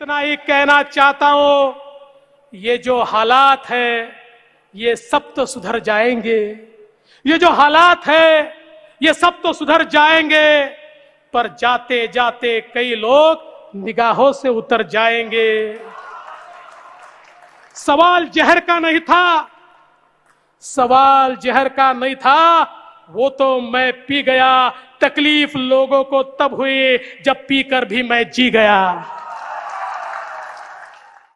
इतना ही कहना चाहता हूं ये जो हालात है ये सब तो सुधर जाएंगे ये जो हालात है ये सब तो सुधर जाएंगे पर जाते जाते कई लोग निगाहों से उतर जाएंगे सवाल जहर का नहीं था सवाल जहर का नहीं था वो तो मैं पी गया तकलीफ लोगों को तब हुई जब पीकर भी मैं जी गया